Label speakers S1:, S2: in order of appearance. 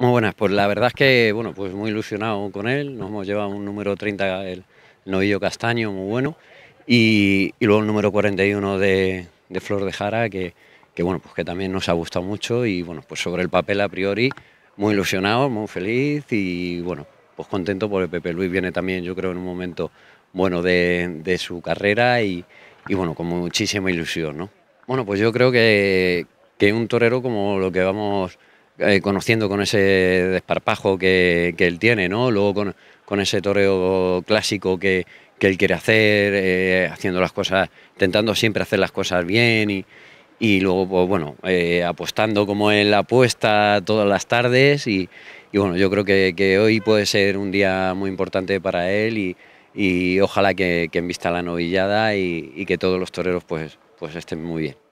S1: Muy buenas, pues la verdad es que, bueno, pues muy ilusionado con él, nos hemos llevado un número 30, el novillo castaño, muy bueno, y, luego el número 41 de, Flor de Jara, que, bueno, pues que también nos ha gustado mucho y bueno, pues sobre el papel a priori, muy ilusionado, muy feliz y bueno, pues contento porque Pepe Luis viene también, yo creo, en un momento bueno de, su carrera y, y, bueno, con muchísima ilusión, ¿no? Bueno, pues yo creo que, que un torero como lo que vamos eh, conociendo con ese desparpajo que, que, él tiene, ¿no? Luego con, ese toreo clásico que, él quiere hacer, eh, haciendo las cosas, intentando siempre hacer las cosas bien y, luego, pues bueno, eh, apostando como él apuesta todas las tardes y, bueno, yo creo que, hoy puede ser un día muy importante para él y, ojalá que, que, vista la novillada y, y que todos los toreros pues, pues estén muy bien.